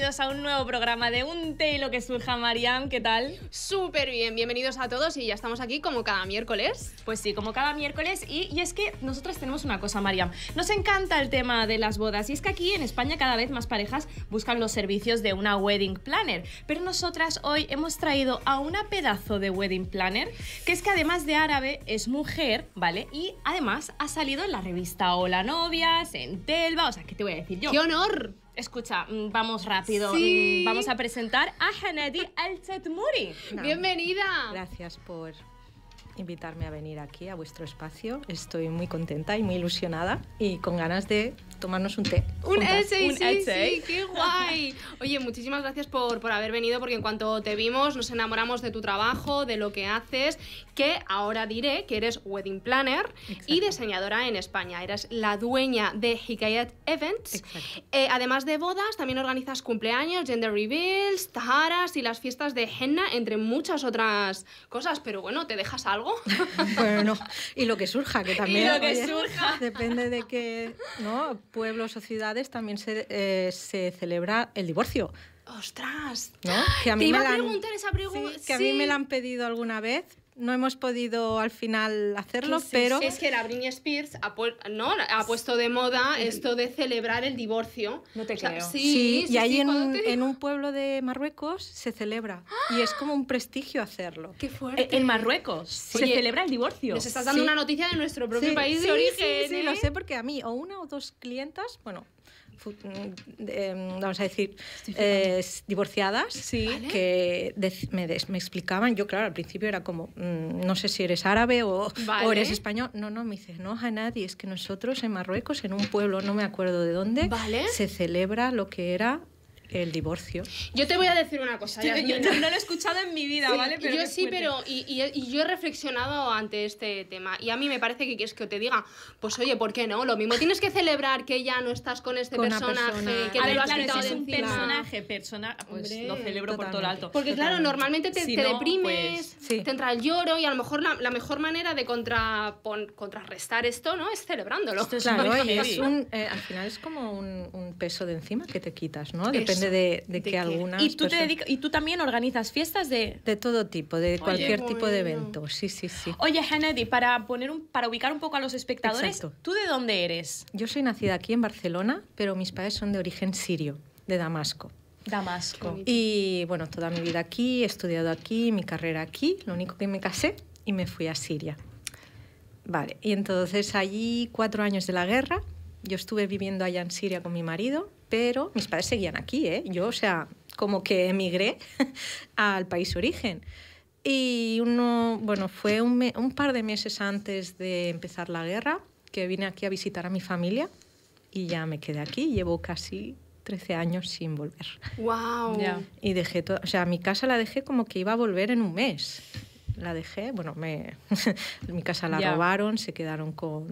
bienvenidos a un nuevo programa de Un Té y lo que surja, Mariam. ¿Qué tal? Súper bien, bienvenidos a todos y ya estamos aquí como cada miércoles. Pues sí, como cada miércoles. Y, es que nosotras tenemos una cosa, Mariam. Nos encanta el tema de las bodas y es que aquí en España cada vez más parejas buscan los servicios de una wedding planner. Pero nosotras hoy hemos traído a una pedazo de wedding planner que es que además de árabe es mujer, ¿vale? Y además ha salido en la revista Hola Novias, en Telva, o sea, ¿qué te voy a decir yo? ¡Qué honor! Escucha, mm, vamos rápido. Mm, vamos a presentar a Hanedi al Chetmuri. Bienvenida. Gracias por invitarme a venir aquí a vuestro espacio. Estoy muy contenta y muy ilusionada y con ganas de tomarnos un té. Un essay, sí, qué guay. Oye, muchísimas gracias por, por haber venido porque en cuanto te vimos nos enamoramos de tu trabajo, de lo que haces, que ahora diré que eres wedding planner y diseñadora en España. Eres la dueña de Hikayat Events. Eh, además de bodas, también organizas cumpleaños, gender reveals, taras y las fiestas de henna, entre muchas otras cosas. Pero bueno, te dejas algo Bueno, Y lo que surja, que también. Depende de que pueblos o ciudades también eh, se, celebra el divorcio. ¡Ostras! ¿No? Que a mí me que a mí me la han pedido alguna vez, no hemos podido al final hacerlo, pero... Es que la Britney Spears ha, ¿no? ha puesto de moda esto de celebrar el divorcio. No te creo. Sí, y ahí en, un pueblo de Marruecos se celebra. Y es como un prestigio hacerlo. ¡Qué e-, fuerte! En Marruecos se celebra el divorcio. Nos estás dando una noticia de nuestro propio país de origen. Sí, lo ¿eh? sé porque a mí o una o dos clientas, bueno, Mm, em, vamos a decir, eh, divorciadas, que me, explicaban, yo claro, al principio era como, mm, no sé si eres árabe o, eres español. No, no, me dice, no, a nadie es que nosotros en Marruecos, en un pueblo, no me acuerdo de dónde, se celebra lo que era el divorcio. Yo te voy a decir una cosa. Yo, no, lo he escuchado en mi vida, ¿vale? yo sí, pero y, yo he reflexionado ante este tema y a mí me parece que quieres que te diga, pues oye, ¿por qué no? Lo mismo tienes que celebrar que ya no estás con este personaje que te lo has quitado si es un personaje, persona, pues lo celebro por todo alto. Porque claro, normalmente te, deprimes, pues, te entra el lloro y a lo mejor la, mejor manera de contra, contrarrestar esto, ¿no? Es celebrándolo. es eh, al final es como un, peso de encima que te quitas, ¿no? Pues, de, que, algunas. ¿Y tú, también organizas fiestas de. De todo tipo, de cualquier tipo de evento. Sí, sí, sí. Oye, Kennedy para, poner para ubicar un poco a los espectadores, ¿tú de dónde eres? Yo soy nacida aquí en Barcelona, pero mis padres son de origen sirio, de Damasco. Damasco. Y bueno, toda mi vida aquí, he estudiado aquí, mi carrera aquí, lo único que me casé y me fui a Siria. Vale, y entonces allí, cuatro años de la guerra, yo estuve viviendo allá en Siria con mi marido pero mis padres seguían aquí, ¿eh? Yo, o sea, como que emigré al país origen. Y uno, bueno, fue un, par de meses antes de empezar la guerra que vine aquí a visitar a mi familia y ya me quedé aquí. Llevo casi 13 años sin volver. ¡Wow! Y dejé todo, o sea, mi casa la dejé como que iba a volver en un mes. La dejé, bueno, me, mi casa la robaron, se quedaron con,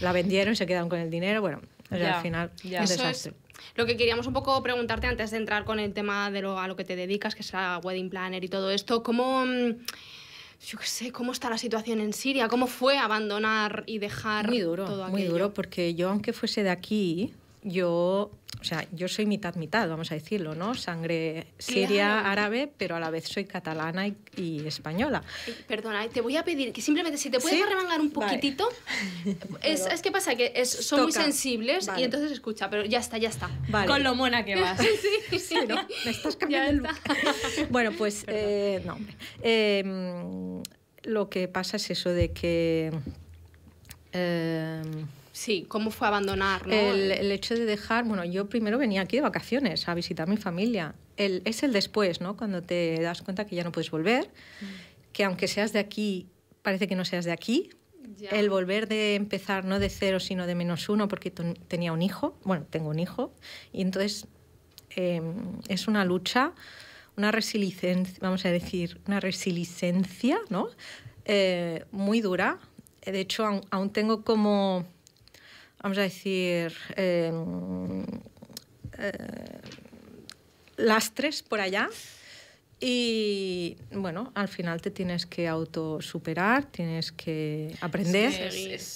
la vendieron, se quedaron con el dinero, bueno, al final, un desastre. Lo que queríamos un poco preguntarte antes de entrar con el tema de lo, a lo que te dedicas, que es la wedding planner y todo esto, ¿cómo, mm, yo sé, cómo está la situación en Siria? ¿Cómo fue abandonar y dejar muy duro, todo Muy duro, porque yo aunque fuese de aquí, yo, o sea, yo soy mitad mitad, vamos a decirlo, ¿no? Sangre siria, árabe, pero a la vez soy catalana y, española. Eh, perdona, te voy a pedir que simplemente si te puedes arremangar un poquitito. Es, que pasa que son muy sensibles y entonces escucha, pero ya está, ya está. Con lo mona que vas. sí, sí, ¿no? Me estás cambiando bueno, pues eh, no. Em, lo que pasa es eso de que em, Sí, cómo fue abandonar. ¿no? El, hecho de dejar, bueno, yo primero venía aquí de vacaciones a visitar a mi familia. El, es el después, ¿no? Cuando te das cuenta que ya no puedes volver, mm. que aunque seas de aquí, parece que no seas de aquí. El volver de empezar no de cero, sino de menos uno, porque tenía un hijo, bueno, tengo un hijo, y entonces em, es una lucha, una resiliencia, vamos a decir, una resiliencia, ¿no? Eh, muy dura. De hecho, aún tengo como vamos a decir, em, eh, tres lastres por allá y bueno, al final te tienes que autosuperar, tienes que aprender,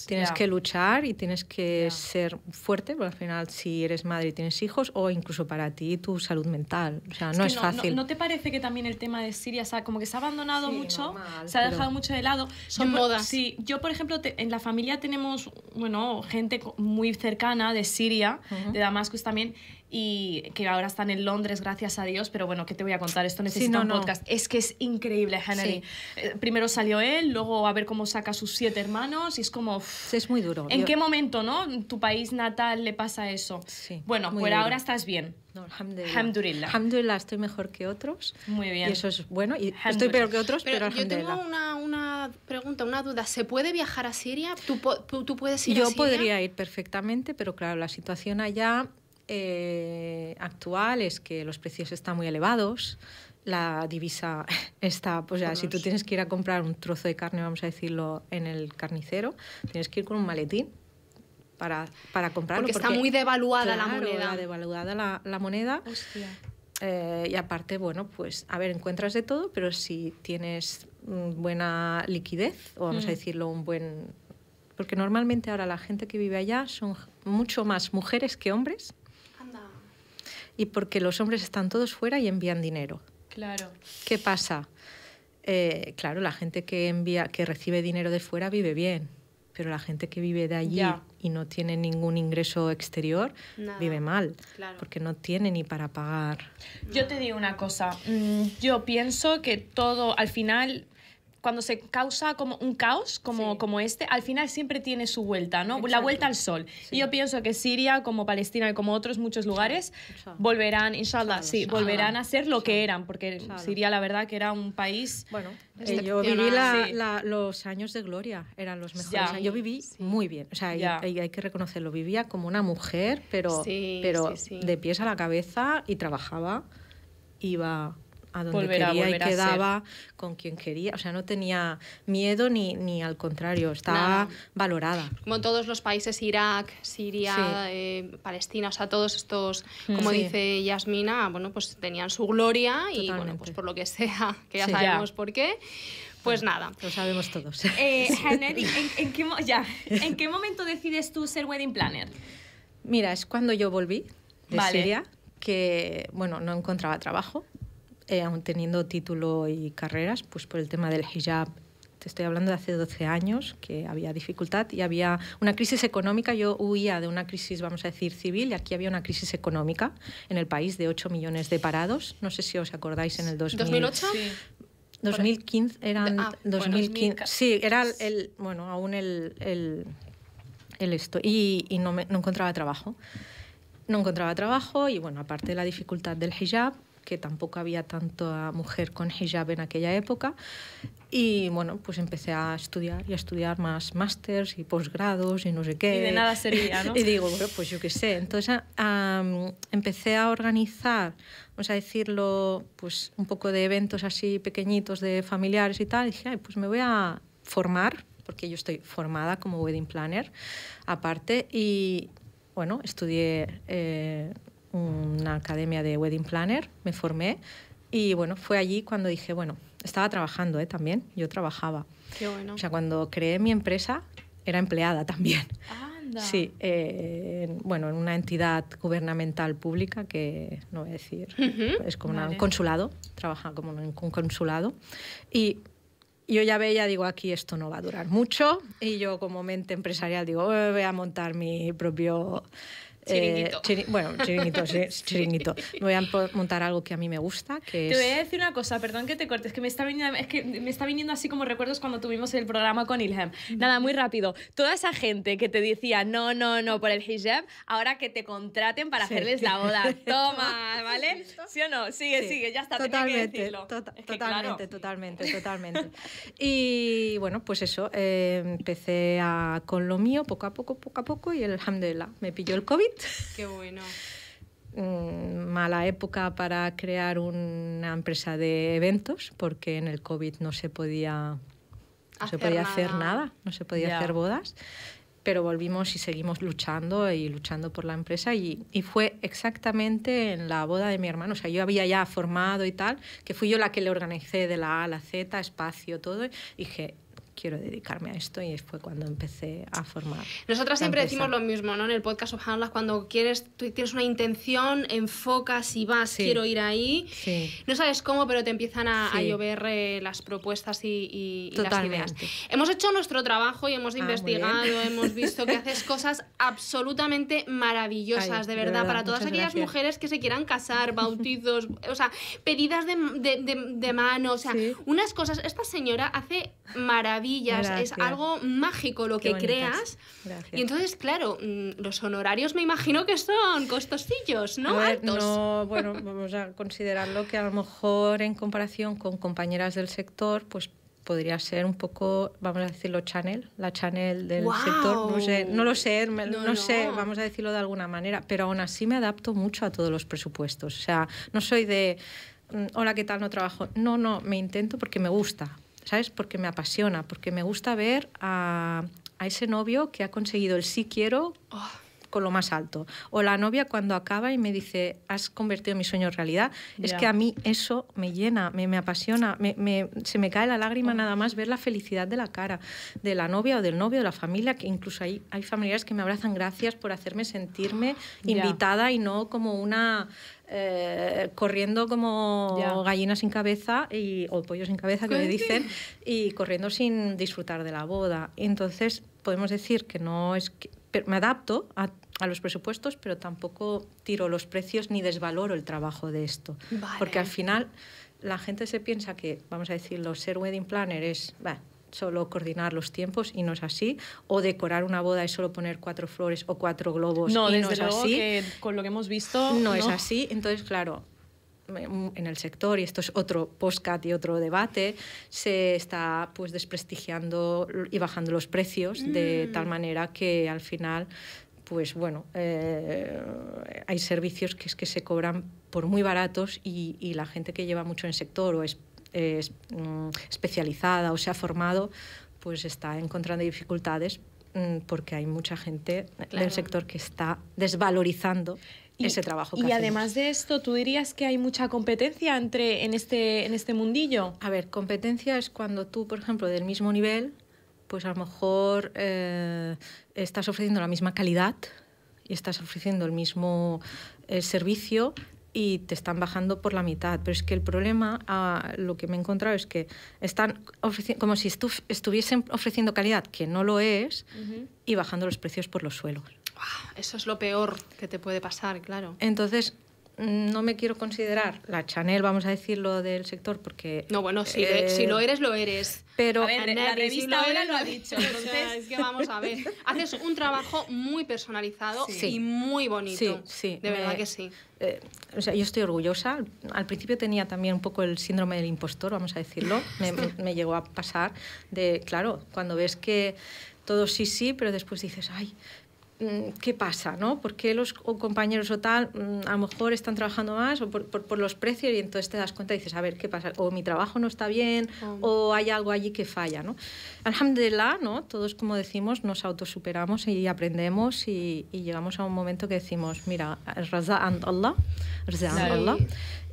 tienes que luchar y tienes que ser fuerte, porque al final si eres madre y tienes hijos, o incluso para ti tu salud mental, o sea, no es, fácil. No, te parece que también el tema de Siria, o sea, como que se ha abandonado mucho, se ha dejado mucho de lado? Son modas. sí, yo por ejemplo, en la familia tenemos, bueno, gente muy cercana de Siria, de Damasco también, y que ahora están en Londres, gracias a Dios, pero bueno, ¿qué te voy a contar? Esto necesita un podcast. Es que es increíble, Henry. Eh, primero salió él, luego a ver cómo saca a sus siete hermanos y es como... es muy duro. ¿En qué momento, no? Tu país natal le pasa eso. Sí, bueno, por ahora estás bien. No, alhamdulillah. Alhamdulillah. estoy mejor que otros. Muy bien. eso es bueno. Y estoy peor que otros, pero, Yo tengo una, pregunta, una duda. ¿Se puede viajar a Siria? ¿Tú, puedes ir a Siria? Yo podría ir perfectamente, pero claro, la situación allá eh, actual es que los precios están muy elevados, la divisa está, pues ya, si tú tienes que ir a comprar un trozo de carne, vamos a decirlo, en el carnicero, tienes que ir con un maletín para, para comprarlo. Porque, está muy devaluada la moneda. devaluada la, moneda. Eh, y aparte, bueno, pues, a ver, encuentras de todo, pero si tienes mm, buena liquidez, o vamos a mm. decirlo, un buen... Porque normalmente ahora la gente que vive allá son mucho más mujeres que hombres, y porque los hombres están todos fuera y envían dinero. Claro. ¿Qué pasa? Eh, claro, la gente que envía, que recibe dinero de fuera vive bien, pero la gente que vive de allí y no tiene ningún ingreso exterior vive mal, claro. porque no tiene ni para pagar. Yo te digo una cosa, mm, yo pienso que todo, al final cuando se causa como un caos como, como este, al final siempre tiene su vuelta, ¿no? La vuelta al sol. Y yo pienso que Siria, como Palestina y como otros muchos lugares, volverán, inshallah, sí, volverán a ser lo que eran, porque Siria la verdad que era un país... Bueno, este, eh, yo viví los años de gloria, eran los mejores. yo viví muy bien, o sea, hay, hay, que reconocerlo, vivía como una mujer, pero, pero de pies a la cabeza y trabajaba, iba a donde quería y quedaba con quien quería. O sea, no tenía miedo ni, ni al contrario, estaba valorada. Como todos los países, Irak, Siria, eh, Palestina, o sea, todos estos, hmm. como dice Yasmina, bueno, pues tenían su gloria y bueno, pues por lo que sea, que ya sabemos por qué. Pues nada. Lo sabemos todos. Eh, ¿en, qué, momento decides tú ser wedding planner? Mira, es cuando yo volví de Siria, que, bueno, no encontraba trabajo. Eh, aún teniendo título y carreras, pues por el tema del hijab. Te estoy hablando de hace 12 años, que había dificultad y había una crisis económica. Yo huía de una crisis, vamos a decir, civil y aquí había una crisis económica en el país de 8 millones de parados. No sé si os acordáis en el ¿2008? 2015 eran 2015 ah, sí era el bueno aún el, el, esto y, no, me, no encontraba trabajo no encontraba trabajo y bueno aparte de la dificultad del hijab que tampoco había tanta mujer con hijab en aquella época. Y bueno, pues empecé a estudiar y a estudiar más másters y posgrados y no sé qué. Y de nada sería ¿no? y digo, bueno, pues yo qué sé. Entonces ah, empecé a organizar, vamos a decirlo, pues un poco de eventos así pequeñitos de familiares y tal. Y dije, Ay, pues me voy a formar, porque yo estoy formada como wedding planner aparte. Y bueno, estudié... Eh, una academia de wedding planner, me formé y bueno, fue allí cuando dije, bueno, estaba trabajando ¿eh? también, yo trabajaba. Qué bueno. O sea, cuando creé mi empresa era empleada también. Sí, eh, bueno, en una entidad gubernamental pública que no voy a decir, es como un consulado, trabaja como un consulado. Y yo ya veía, digo, aquí esto no va a durar mucho. Y yo como mente empresarial digo, oh, voy a montar mi propio Chiringuito. Eh, bueno, chiringuito, chiringuito. Me voy a montar algo que a mí me gusta, que Te voy a decir una cosa, perdón que te cortes, que me está viniendo, es que me está viniendo así como recuerdos cuando tuvimos el programa con Ilham. Nada, muy rápido. Toda esa gente que te decía no, no, no por el hijab, ahora que te contraten para hacerles la boda. Toma, ¿vale? ¿Sí o no? Sigue, sigue, ya está, totalmente, tota, totalmente, totalmente, totalmente. Y bueno, pues eso, eh, empecé con lo mío poco a poco, poco a poco y el alhamdulillah, me pilló el COVID Qué bueno. Mm, mala época para crear una empresa de eventos porque en el COVID no se podía, podía hacer nada, no se podía hacer bodas pero volvimos y seguimos luchando y luchando por la empresa y, fue exactamente en la boda de mi hermano, o sea, yo había ya formado y tal, que fui yo la que le organicé de la A a la Z, espacio, todo, y dije, quiero dedicarme a esto y fue cuando empecé a formar. Nosotras siempre decimos lo mismo, ¿no? En el podcast, ojalá cuando quieres, tú tienes una intención, enfocas y vas, quiero ir ahí. No sabes cómo, pero te empiezan a, llover eh, las propuestas y, las ideas. Hemos hecho nuestro trabajo y hemos ah, investigado, hemos visto que haces cosas absolutamente maravillosas, de, verdad, para todas aquellas mujeres que se quieran casar, bautizos, o sea, pedidas de, de, de mano, o sea, unas cosas. Esta señora hace maravillas es algo mágico lo que creas. Y entonces, claro, mm, los honorarios me imagino que son costosillos, ¿no? Altos. bueno, vamos a considerarlo que a lo mejor en comparación con compañeras del sector, pues podría ser un poco, vamos a decirlo, Chanel, la Chanel del sector. No, sé, no lo sé, no, sé, vamos a decirlo de alguna manera, pero aún así me adapto mucho a todos los presupuestos. O sea, no soy de, mm, hola, ¿qué tal? No trabajo. No, no, me intento porque me gusta, ¿sabes? Porque me apasiona, porque me gusta ver a, ese novio que ha conseguido el sí quiero. Oh con lo más alto. O la novia cuando acaba y me dice, has convertido mi sueño en realidad. Es que a mí eso me llena, me, me apasiona, se me cae la lágrima oh. nada más ver la felicidad de la cara de la novia o del novio, de la familia, que incluso hay, hay familiares que me abrazan, gracias por hacerme sentirme invitada y no como una... Eh, corriendo como gallina sin cabeza y, o pollo sin cabeza, que me dicen, y corriendo sin disfrutar de la boda. Entonces, podemos decir que no es que me adapto a los presupuestos, pero tampoco tiro los precios ni desvaloro el trabajo de esto. Porque al final la gente se piensa que, vamos a decirlo, ser wedding planner es solo coordinar los tiempos y no es así, o decorar una boda es solo poner cuatro flores o cuatro globos no, y no es así. Que con lo que hemos visto. No, es así. Entonces, claro, en el sector, y esto es otro postcat y otro debate, se está pues desprestigiando y bajando los precios de tal mm. manera que al final pues bueno, eh, hay servicios que es que se cobran por muy baratos y, la gente que lleva mucho en el sector o es, mm, especializada o se ha formado, pues está encontrando dificultades mm, porque hay mucha gente del sector que está desvalorizando ese trabajo. Que y además de esto, ¿tú dirías que hay mucha competencia entre, en, este, en este mundillo? A ver, competencia es cuando tú, por ejemplo, del mismo nivel pues a lo mejor eh, estás ofreciendo la misma calidad y estás ofreciendo el mismo el eh, servicio y te están bajando por la mitad. Pero es que el problema, a ah, lo que me he encontrado es que están ofreciendo, como si estuviesen ofreciendo calidad, que no lo es, y bajando los precios por los suelos. Eso es lo peor que te puede pasar, claro. Entonces, no me quiero considerar la Chanel, vamos a decirlo, del sector, porque... No, bueno, si, e-, si lo eh, eres, lo eres. Pero la revista lo ha dicho. Entonces, que vamos a ver. Haces un trabajo muy personalizado y muy bonito. Sí, sí. De verdad que sí. Eh, o sea, yo estoy orgullosa. Al, principio tenía también un poco el síndrome del impostor, vamos a decirlo. me llegó a pasar de, claro, cuando ves que todo sí, sí, pero después dices, ay, Mm, qué pasa, ¿no? ¿Por qué los compañeros o tal mm, a lo mejor están trabajando más o por, los precios y entonces te das cuenta y dices, a ver, ¿qué pasa? O mi trabajo no está bien o hay algo allí que falla, ¿no? Alhamdulillah, ¿no? Todos, como decimos, nos autosuperamos y aprendemos y, llegamos a un momento que decimos, mira, Raza and Allah, Raza and Allah.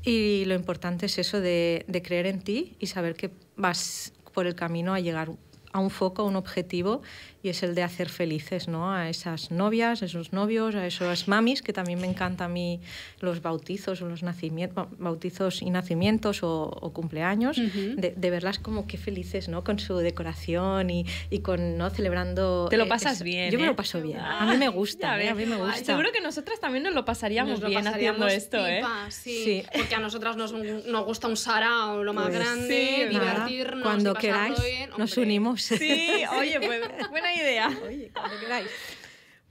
Y lo importante es eso de, de creer en ti y saber que vas por el camino a llegar a un foco, a un objetivo, y es el de hacer felices ¿no? a esas novias, a esos novios, a esas mamis, que también me encanta a mí los bautizos o los nacimientos, bautizos y nacimientos o, cumpleaños, de, verlas como qué felices, ¿no? Con su decoración y, y con, ¿no? Celebrando... Te lo pasas bien. Yo me lo ¿eh? paso bien. A mí ah, me gusta, ¿eh? a mí me gusta. seguro que nosotras también nos lo pasaríamos bien haciendo esto, ¿eh? Sí, porque a nosotras nos, nos gusta un sarao, lo más pues grande, divertirnos. Cuando queráis, nos unimos Sí, oye, pues, buena idea. Oye, cuando queráis.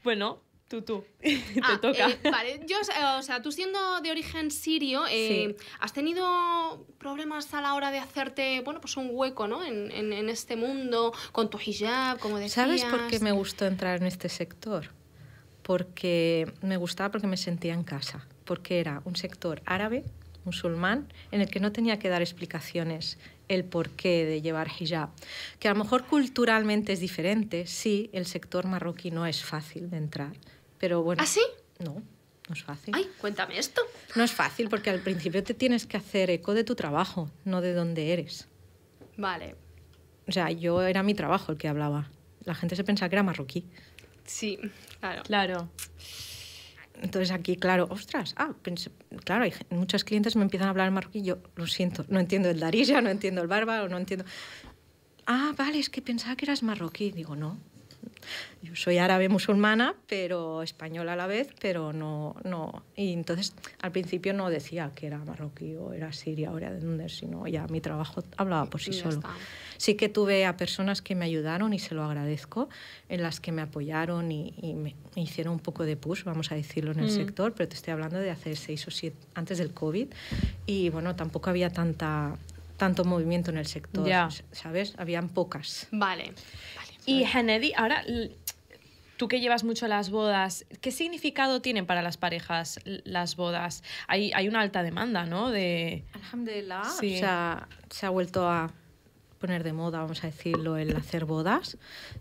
Bueno, Tú, tú. Te ah, eh, toca. vale, yo, o sea, tú siendo de origen sirio, eh, ¿has tenido problemas a la hora de hacerte, bueno, pues un hueco, ¿no? En, este mundo, con tu hijab, como decías. ¿Sabes por qué me gustó entrar en este sector? Porque me gustaba porque me sentía en casa, porque era un sector árabe, musulmán, en el que no tenía que dar explicaciones el porqué de llevar hijab, que a lo mejor culturalmente es diferente, sí, el sector marroquí no es fácil de entrar, pero bueno. ¿Ah, No. No es fácil. Ay, cuéntame esto. No es fácil porque al principio te tienes que hacer eco de tu trabajo, no de dónde eres. Vale. O sea, yo era mi trabajo el que hablaba. La gente se pensaba que era marroquí. Sí, claro. Claro. Entonces aquí, claro, ostras, ah, claro, hay, muchas clientes me empiezan a hablar en marroquí, yo lo siento, no entiendo el darisha, no entiendo el bárbaro, no entiendo... Ah, vale, es que pensaba que eras marroquí. Digo, no, yo soy árabe musulmana, pero española a la vez, pero no, no. Y entonces al principio no decía que era marroquí o era siria o era de dónde, sino ya mi trabajo hablaba por sí solo. Sí que tuve a personas que me ayudaron y se lo agradezco, en las que me apoyaron y, me, hicieron un poco de push, vamos a decirlo, en el mm. sector, pero te estoy hablando de hace seis o siete, antes del COVID, y bueno, tampoco había tanta tanto movimiento en el sector, ¿sabes? Habían pocas. Vale. Y Hanedi, ahora tú que llevas mucho las bodas, ¿qué significado tienen para las parejas las bodas? Hay, hay una alta demanda, ¿no? De... Alhamdulillah, se ha vuelto a poner de moda, vamos a decirlo, el hacer bodas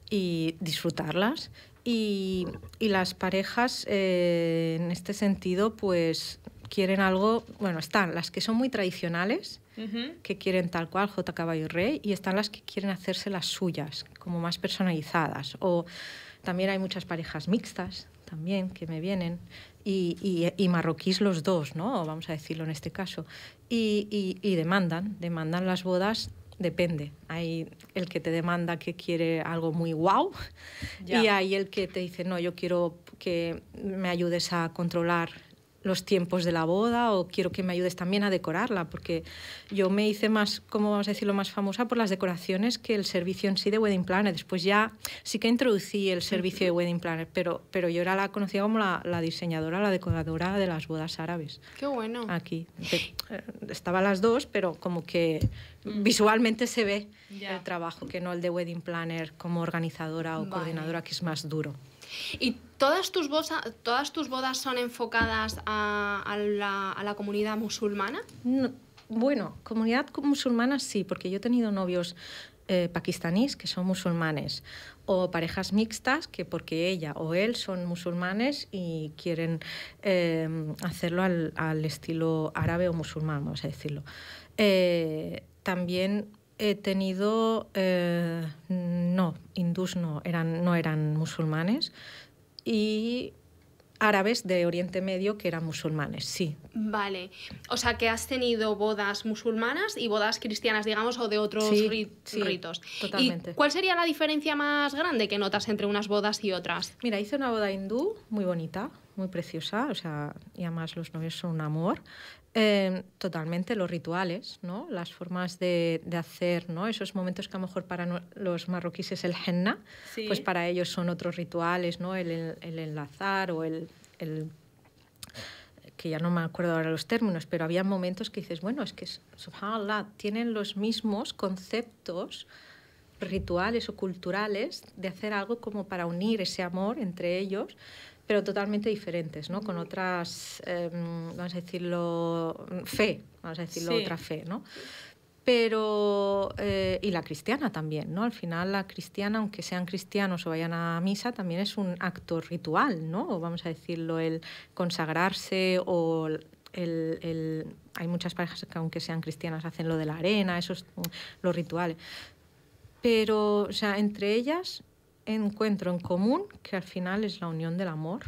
y disfrutarlas. Y, y las parejas, eh, en este sentido, pues quieren algo, bueno, están las que son muy tradicionales, que quieren tal cual J. Caballo Rey y están las que quieren hacerse las suyas, como más personalizadas. O también hay muchas parejas mixtas también que me vienen y, marroquíes los dos, ¿no? Vamos a decirlo en este caso. Y, demandan, demandan las bodas depende. Hay el que te demanda que quiere algo muy guau y hay el que te dice, no, yo quiero que me ayudes a controlar los tiempos de la boda o quiero que me ayudes también a decorarla, porque yo me hice más, como vamos a decirlo, más famosa por las decoraciones que el servicio en sí de Wedding Planner. Después ya sí que introducí el servicio de Wedding Planner, pero, pero yo era la conocida como la, diseñadora, la decoradora de las bodas árabes. Qué bueno. Aquí. Eh, estaba las dos, pero como que visualmente se ve el trabajo, que no el de Wedding Planner como organizadora o coordinadora, que es más duro. ¿Y todas tus, todas tus bodas son enfocadas a, la, comunidad musulmana? bueno, comunidad musulmana sí, porque yo he tenido novios eh, pakistaníes que son musulmanes o parejas mixtas que porque ella o él son musulmanes y quieren em, hacerlo al, estilo árabe o musulmán, vamos a decirlo. Eh, también he tenido, eh, no, hindús no eran, no eran musulmanes y árabes de Oriente Medio que eran musulmanes, sí. Vale, o sea que has tenido bodas musulmanas y bodas cristianas, digamos, o de otros sí, sí, ritos. Totalmente. ¿Y ¿Cuál sería la diferencia más grande que notas entre unas bodas y otras? Mira, hice una boda hindú muy bonita, muy preciosa, o sea, y además los novios son un amor, Em, totalmente, los rituales, ¿no? las formas de, hacer, ¿no? esos momentos que a lo mejor para los marroquíes es el henna, pues para ellos son otros rituales, ¿no? el, enlazar o el, el, que ya no me acuerdo ahora los términos, pero había momentos que dices, bueno, es que, subhanallah, tienen los mismos conceptos rituales o culturales de hacer algo como para unir ese amor entre ellos pero totalmente diferentes, ¿no? Con otras, em, vamos a decirlo, fe, vamos a decirlo, otra fe, ¿no? pero eh, y la cristiana también, ¿no? Al final la cristiana, aunque sean cristianos o vayan a misa, también es un acto ritual, ¿no? O vamos a decirlo, el consagrarse o el, hay muchas parejas que aunque sean cristianas hacen lo de la arena, esos mm, los rituales. Pero, o sea, entre ellas encuentro en común, que al final es la unión del amor.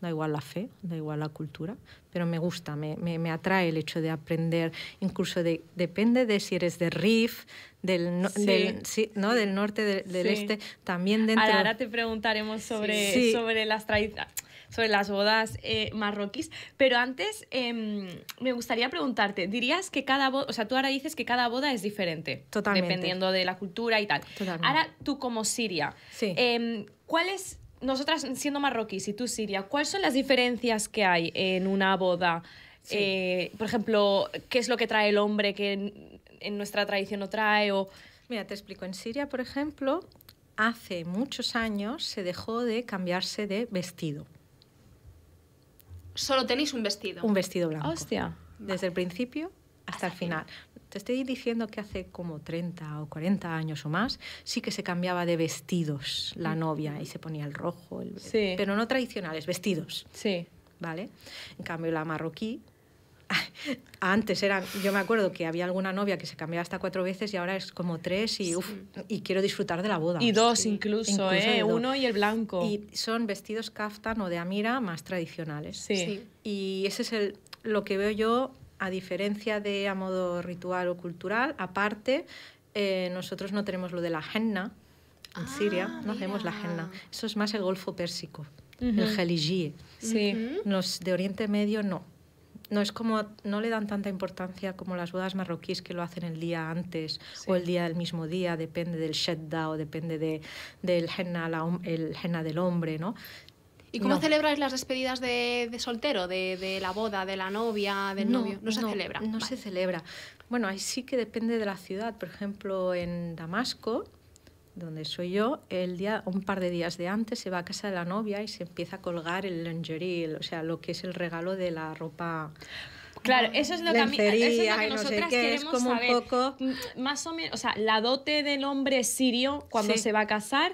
Da igual la fe, da igual la cultura, pero me gusta, me, me, me atrae el hecho de aprender, incluso de, depende de si eres de Rif, del, del, ¿no? del norte, del este, también dentro... Ahora, te preguntaremos sobre, sobre las tradiciones sobre las bodas eh, marroquíes. Pero antes em, me gustaría preguntarte, dirías que cada boda, o sea, tú ahora dices que cada boda es diferente. Dependiendo de la cultura y tal. Ahora tú como Siria, em, ¿cuáles, nosotras siendo marroquíes y tú siria, ¿cuáles son las diferencias que hay en una boda? Eh, por ejemplo, ¿qué es lo que trae el hombre que en, nuestra tradición no trae? O... Mira, te explico. En Siria, por ejemplo, hace muchos años se dejó de cambiarse de vestido solo tenéis un vestido. Un vestido blanco. Hostia. Desde el principio hasta, el final. Te estoy diciendo que hace como 30 o 40 años o más sí que se cambiaba de vestidos la mm. novia y se ponía el rojo, el... Sí. pero no tradicionales, vestidos. Sí. ¿Vale? En cambio, la marroquí antes era, yo me acuerdo que había alguna novia que se cambiaba hasta cuatro veces y ahora es como tres y, y quiero disfrutar de la boda. Y dos incluso, ¿eh? uno y el blanco. Y son vestidos kaftan o de amira más tradicionales. Sí. Y ese es el, lo que veo yo a diferencia de a modo ritual o cultural. Aparte, eh, nosotros no tenemos lo de la henna en ah, Siria, no tenemos hacemos la henna. Eso es más el Golfo Pérsico, el jeligie. Sí. Los de Oriente Medio no no es como no le dan tanta importancia como las bodas marroquíes que lo hacen el día antes o el día del mismo día, depende del shedda o depende del henna, del hombre, ¿no? ¿Y cómo no. las despedidas de, soltero, de, la boda, de la novia, del novio? No se celebra. No se celebra. Bueno, ahí sí que depende de la ciudad. Por ejemplo, en Damasco, donde soy yo, el día, un par de días de antes se va a casa de la novia y se empieza a colgar el lingerie, o sea, lo que es el regalo de la ropa. Claro, eso es lo que, a mí, eso nosotras queremos como Un poco... Mm, más o menos, o sea, la dote del hombre sirio cuando se va a casar,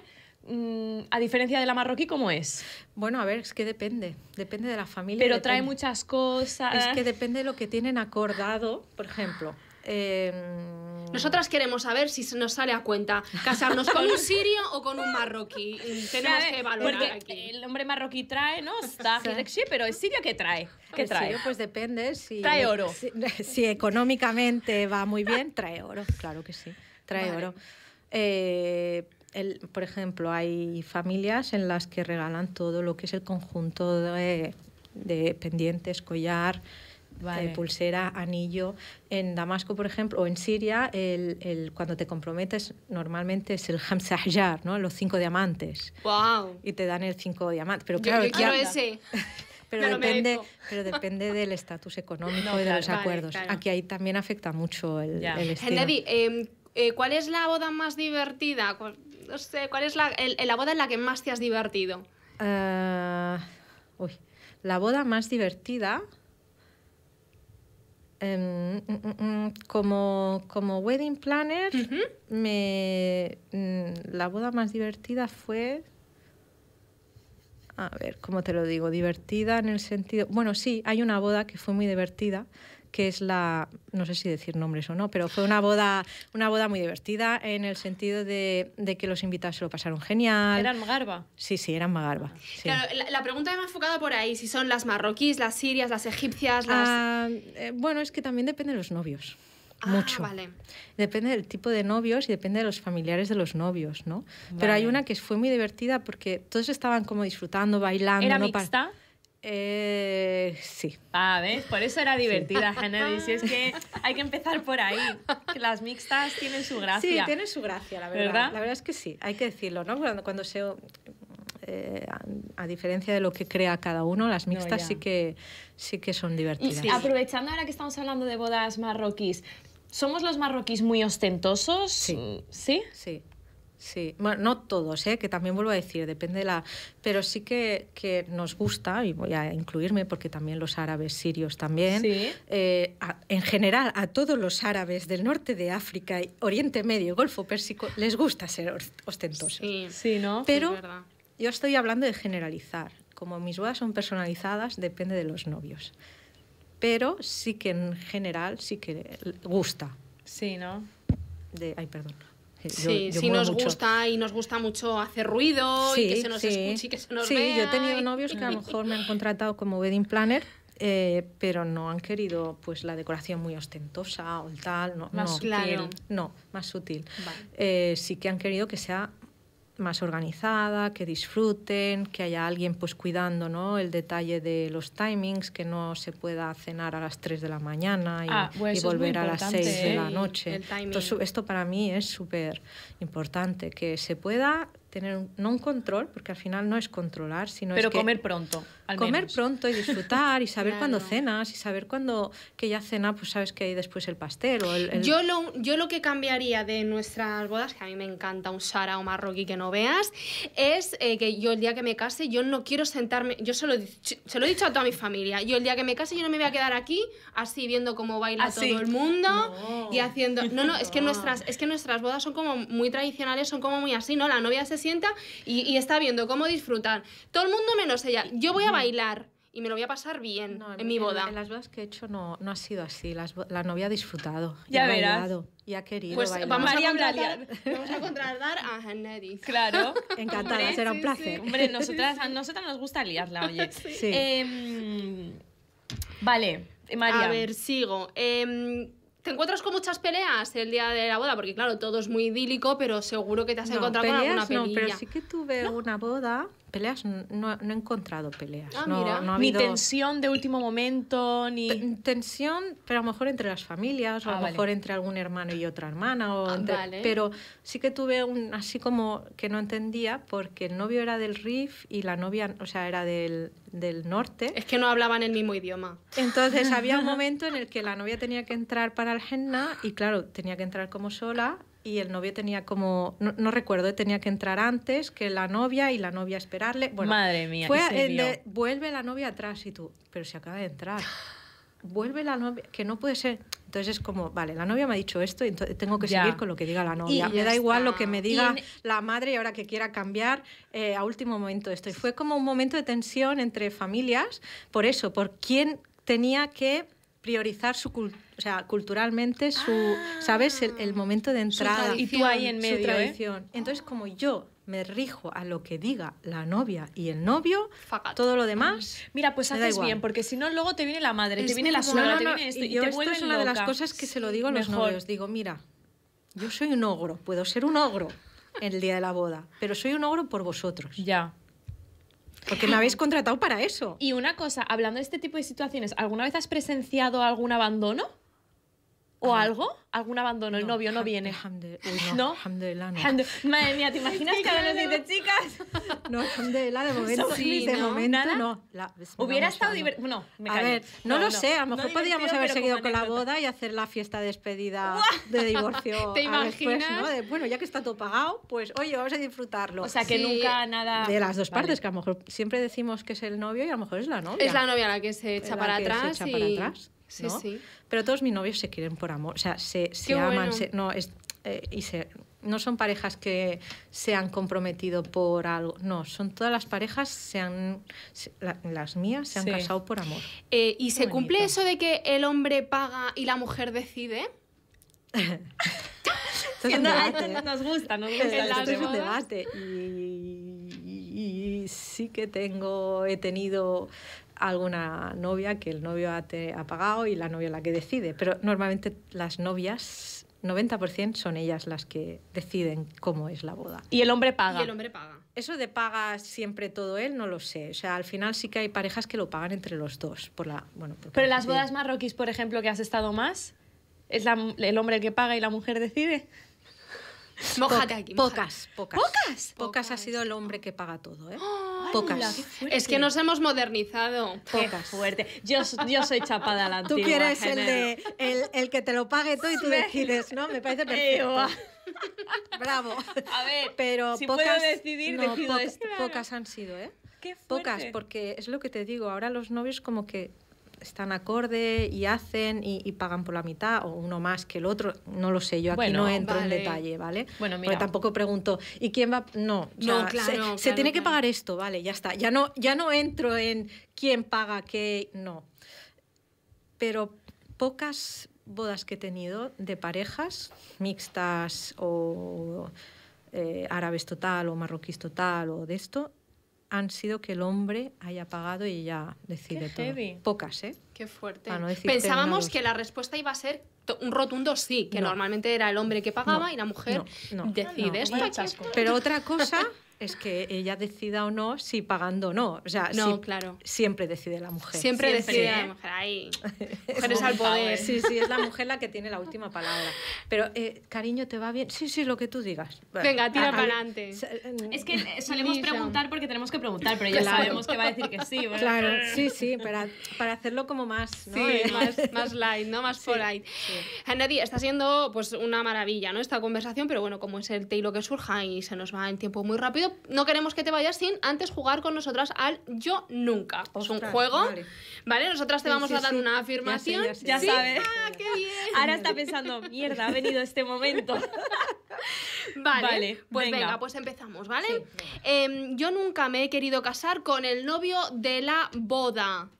mm, a diferencia de la marroquí, ¿cómo es? Bueno, a ver, es que depende, depende de la familia. Pero trae muchas cosas. Es que depende de lo que tienen acordado, por ejemplo. Em, Nosotras queremos saber si se nos sale a cuenta casarnos con un sirio o con un marroquí. Tenemos que valorar El hombre marroquí trae, ¿no? Está sí. pero el sirio qué trae. ¿Qué trae? Sirio, pues depende. Si, trae oro. Si, económicamente va muy bien, trae oro. Claro que sí, trae oro. Eh, por ejemplo, hay familias en las que regalan todo lo que es el conjunto de, de pendientes, collar, de pulsera, anillo. En Damasco, por ejemplo, o en Siria, el, cuando te comprometes, normalmente es el Hamza ¿no? los cinco diamantes. ¡Wow! Y te dan el cinco diamantes. Pero claro, yo, ese. Pero, depende, pero depende del estatus económico y de los acuerdos. Aquí ahí también afecta mucho el, estilo. Em, eh, ¿cuál es la boda más divertida? ¿Cuál, no sé, ¿cuál es la, boda en la que más te has divertido? Ah, uy, la boda más divertida... Em, mm, mm, mm, como, wedding planner, me, la boda más divertida fue a ver, ¿cómo te lo digo? Divertida en el sentido... Bueno, sí, hay una boda que fue muy divertida, que es la, no sé si decir nombres o no, pero fue una boda, una boda muy divertida en el sentido de, que los invitados se lo pasaron genial. ¿Eran Magarba? Sí, sí, eran Magarba. la, pregunta es más enfocada por ahí, si son las marroquíes, las sirias, las egipcias, las... Ah, eh, bueno, es que también depende de los novios. Ah, mucho. Vale. Depende del tipo de novios y depende de los familiares de los novios, ¿no? Pero hay una que fue muy divertida porque todos estaban como disfrutando, bailando. ¿Era no mixta? Eh, sí. Ah, ¿ves? Por eso era divertida, sí. es que hay que empezar por ahí. Que las mixtas tienen su gracia. Sí, tienen su gracia, la verdad. La verdad es que sí, hay que decirlo, ¿no? Cuando, cuando se. Eh, a, diferencia de lo que crea cada uno, las mixtas sí, que, sí que son divertidas. Aprovechando ahora que estamos hablando de bodas marroquíes, ¿somos los marroquíes muy ostentosos? Sí. ¿Sí? Sí. Sí, bueno, no todos, ¿eh? que también vuelvo a decir, depende de la... Pero sí que, nos gusta, y voy a incluirme porque también los árabes sirios también, eh, en general a todos los árabes del norte de África, Oriente Medio Golfo Pérsico, les gusta ser ostentosos. Sí, ¿no? Pero yo estoy hablando de generalizar. Como mis bodas son personalizadas, depende de los novios. Pero sí que en general sí que gusta. Sí, ¿no? De, ay, perdón. Eh, sí, si nos gusta y nos gusta mucho hacer ruido y que se nos escuche y que se nos vea. Sí, yo he tenido novios que a lo mejor me han contratado como wedding planner, eh, pero no han querido pues la decoración muy ostentosa o tal. No, más sutil. No, más sutil. Eh, sí que han querido que sea más organizada, que disfruten, que haya alguien pues cuidando ¿no? el detalle de los timings, que no se pueda cenar a las 3 de la mañana y, ah, volver a las 6 de ¿eh? la noche. esto para mí es súper importante, que se pueda tener un, no un control, porque al final no es controlar, sino Pero comer pronto, al comer pronto y disfrutar y saber cuándo cenas y saber cuándo que ya cena, pues sabes que hay después el pastel o el, Yo lo yo lo que cambiaría de nuestras bodas, que a mí me encanta un Sara o marroquí que no veas, es eh, que yo el día que me case yo no quiero sentarme, yo se lo, he dicho a toda mi familia, yo el día que me case yo no me voy a quedar aquí así viendo cómo baila todo el mundo y haciendo No, no, es que nuestras es que nuestras bodas son como muy tradicionales, son como muy así, no, la novia se sienta y, está viendo cómo disfrutar Todo el mundo menos ella. Yo voy a bailar y me lo voy a pasar bien en, mi boda. En, las bodas que he hecho no, no ha sido así. la novia ha disfrutado. Ya y ha Bailado, y ha querido. Pues vamos, María a vamos a contratar a Hannadis. Claro. Encantada, será un placer. hombre, nosotras, a nosotras nos gusta liarla, oye. Em, vale, María. A ver, sigo. Em, ¿Te encuentras con muchas peleas el día de la boda? Porque claro, todo es muy idílico, pero seguro que te has encontrado con alguna pelea. No, pero sí que tuve una boda peleas no, he encontrado peleas. Ah, ni tensión de último momento, ni... tensión, pero a lo mejor entre las familias, o a ah, lo mejor entre algún hermano y otra hermana, ah, pero sí que tuve un así como que no entendía porque el novio era del RIF y la novia, o sea, era del, del norte. Es que no hablaban el mismo idioma. Entonces había un momento en el que la novia tenía que entrar para el henna y claro, tenía que entrar como sola y el novio tenía como, no, recuerdo, tenía que entrar antes que la novia y la novia esperarle. Bueno, Madre mía. Fue, vuelve la novia atrás y tú, pero se acaba de entrar. Vuelve la novia, que no puede ser. Entonces es como, vale, la novia me ha dicho esto, entonces tengo que seguir con lo que diga la novia. Y me da igual lo que me diga la madre y ahora que quiera cambiar eh, a último momento esto. Y fue como un momento de tensión entre familias, por eso, por quién tenía que priorizar su culturalmente su, ah. ¿sabes? El, momento de entrada y tú ahí en medio, ¿eh? tradición. Entonces, como yo me rijo a lo que diga la novia y el novio, todo lo demás. Mira, pues haces bien, porque si no, luego te viene la madre, te viene la suegra, te viene esto. Y, te esto es una de las cosas que se lo digo a los novios. Digo, mira, yo soy un ogro, puedo ser un ogro el día de la boda, pero soy un ogro por vosotros. Ya. Porque me habéis contratado para eso. Y una cosa, hablando de este tipo de situaciones, ¿alguna vez has presenciado algún abandono? o algo, algún abandono, el novio no viene. no. Madre mía, ¿te imaginas que lo dice chicas? No, alhamdulillah, de momento sí, de no. Hubiera estado divertido. No, me A ver, no, lo sé, a lo mejor podríamos haber seguido con la boda y hacer la fiesta despedida de divorcio. ¿Te imaginas? Bueno, ya que está todo pagado, pues oye, vamos a disfrutarlo. O sea, que nunca nada... De las dos partes, que a lo mejor siempre decimos que es el novio y a lo mejor es la novia. Es la novia la que se echa para atrás. Sí, sí. Pero todos mis novios se quieren por amor, o sea, se, aman, no, eh, y no son parejas que se han comprometido por algo, no, son todas las parejas, se han, las mías se han casado por amor. Eh, ¿Y se cumple eso de que el hombre paga y la mujer decide? nos ¿eh? nos gusta. ¿no? es este un debate. Y, sí que tengo, he tenido alguna novia que el novio ha, pagado y la novia la que decide, pero normalmente las novias 90% son ellas las que deciden cómo es la boda. Y el hombre paga. Y el hombre paga. Eso de paga siempre todo él, no lo sé. O sea, al final sí que hay parejas que lo pagan entre los dos. Por la, bueno, Pero en las bodas marroquíes, por ejemplo, que has estado más, ¿es el hombre el que paga y la mujer decide? aquí. Pocas, pocas. ¿Pocas? Pocas ha sido el hombre que paga todo, ¿eh? Pocas. Es que nos hemos modernizado. Pocas. fuerte. Yo, soy chapada la Tú quieres el, que te lo pague todo y tú decides, ¿no? Me parece perfecto. Bravo. A ver, pero pocas, decidir, Pocas han sido, ¿eh? pocas, porque es lo que te digo, ahora los novios como que están acorde y hacen y, pagan por la mitad o uno más que el otro, no lo sé, yo aquí no entro en detalle, ¿vale? Bueno, mira. tampoco pregunto, ¿y quién va? No, claro, se, tiene que pagar esto, vale, ya está. Ya no, ya no entro en quién paga qué, no. Pero pocas bodas que he tenido de parejas mixtas o eh, árabes total o marroquíes total o de esto, han sido que el hombre haya pagado y ella decide todo. Pocas, ¿eh? Qué fuerte. Pensábamos que la respuesta iba a ser un rotundo sí, que normalmente era el hombre que pagaba y la mujer decide esto. Pero otra cosa es que ella decida o no si pagando o no. O sea, no, claro. siempre decide la mujer. Siempre, decide la mujer. Ahí. Mujeres al poder. Sí, sí, es la mujer la que tiene la última palabra. Pero, eh, cariño, ¿te va bien? Sí, sí, lo que tú digas. Venga, tira para adelante. Eh, es que solemos preguntar porque tenemos que preguntar, pero ya sabemos que va a decir que sí. Claro, sí, sí, para, para hacerlo como más, ¿no? Eh, más, light, ¿no? Más polite. está siendo pues una maravilla, ¿no? Esta conversación, pero bueno, como es el té que surja y se nos va en tiempo muy rápido, no queremos que te vayas sin antes jugar con nosotras al Yo Nunca. es un juego, ¿vale? Nosotras te vamos a dar una afirmación. Ya, sabes. Ah, qué bien. Ahora está pensando, mierda, ha venido este momento. vale, pues venga. pues empezamos, ¿vale? Em, yo nunca me he querido casar con el novio de la boda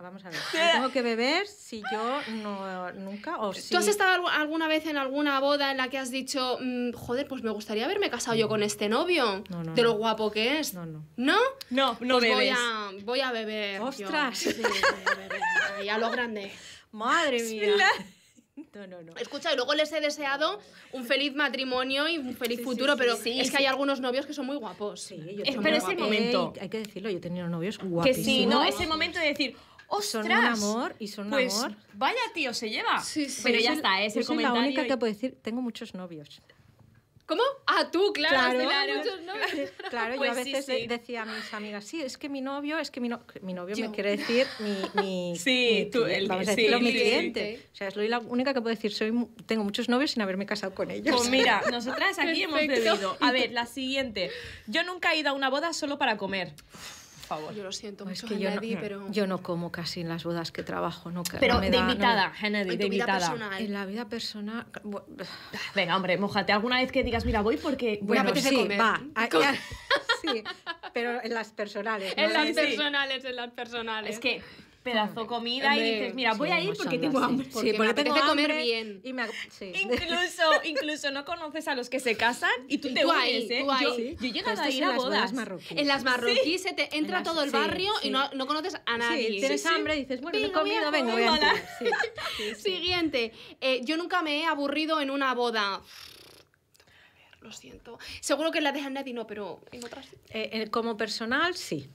vamos a ver. Tengo que beber si yo no nunca o ¿Tú has estado alguna vez en alguna boda en la que has dicho, mm, joder, pues me gustaría haberme casado yo con este novio? No, no, de lo guapo que es. No, no. ¿No? No, no pues bebes. Voy a, voy a beber. ¡Ostras! a, a lo grande. Madre mía. No, no, Escucha, luego les he deseado un feliz matrimonio y un feliz futuro, pero es que hay algunos novios que son muy guapos. Sí, yo es, ese momento. Hay, que decirlo, yo he tenido novios guapos. Que sí, no, ese momento de decir, ¡Ostras! Son un amor y son pues, Vaya tío, se lleva. Pero ya está, es el comentario. la única que puede decir, tengo muchos novios. ¿Cómo? Ah, tú, claro. Claro, muchos claro yo a pues veces decía a mis amigas, sí, es que mi novio, es que mi, novio me quiere decir mi, mi sí, tú, el, vamos a mi cliente. O sea, soy la única que puedo decir, soy, tengo muchos novios sin haberme casado con ellos. Pues mira, nosotras aquí hemos bebido. A ver, la siguiente. Yo nunca he ido a una boda solo para comer. Yo lo siento mucho, es que pero... Yo no como casi en las bodas que trabajo. No, pero de invitada, de invitada. En la vida personal... Venga, hombre, mojate. Alguna vez que digas, mira, voy porque... Bueno, me sí, va. Ah, sí, pero en las personales. En las personales, en las personales. Es que pedazo comida y dices, mira, voy a ir porque tengo hambre. Porque sí, me comer bien. Incluso, incluso no conoces a los que se casan y tú te unes. ¿eh? yo, a ir a bodas. En las marroquíes se te entra todo el barrio y no, no, conoces a nadie. tienes hambre y dices, bueno, me he comido, vengo. voy Siguiente. Eh, yo nunca me he aburrido en una boda lo siento. Seguro que la de nadie, no, pero en otras. Eh, eh, como personal, sí.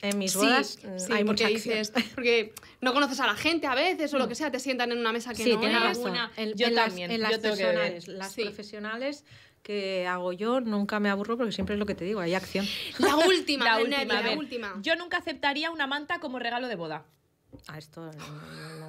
En mis bodas mm, hay porque mucha dices, porque no conoces a la gente a veces o lo que sea, te sientan en una mesa que no es. yo también. Las, en las profesionales que hago yo nunca me aburro porque siempre es lo que te digo, hay acción. La última, la, última, Yo nunca aceptaría una manta como regalo de boda. Ah, esto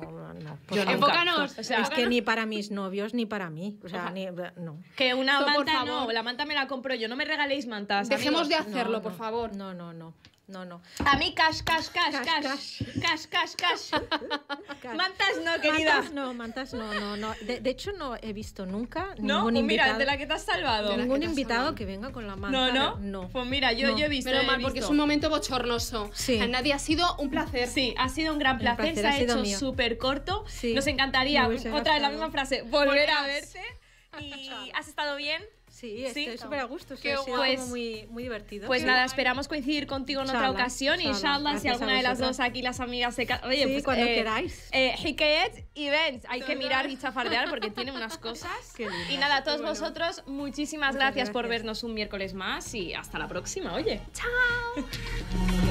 no, no, no. Pues es que ni para mis novios ni para mí. O sea, eh, no. Que una manta no, la manta me la compro yo. No me regaléis mantas. Dejemos de hacerlo, por favor. No, no, no. No, no. A mí cash, cash, cash, cash. Cash, cash, cash. mantas no, querida. Mantas no, mantas no, no, no. De, hecho, no he visto nunca ¿No? ningún pues invitado. Mira, de la que te has salvado. Ningún invitado que venga con la manta. No, no. No. Pues mira, yo, yo he visto. Pero mal, visto. porque es un momento bochornoso. Sí. A nadie ha sido un placer. Sí, ha sido un gran placer. Se ha, hecho súper corto. Sí. Nos encantaría, otra vez la misma frase, volver a verte. ¿Y has estado bien? Sí, estoy súper a gusto. ha sido muy, muy divertido. Pues nada, esperamos coincidir contigo en otra ocasión. y Inshallah, si alguna de las dos aquí las amigas se... Oye, sí, pues, cuando eh, queráis. Eh, Events. Hay que mirar y chafardear porque tiene unas cosas. y nada, a todos vosotros, muchísimas gracias por vernos un miércoles más y hasta la próxima. Oye. Chao.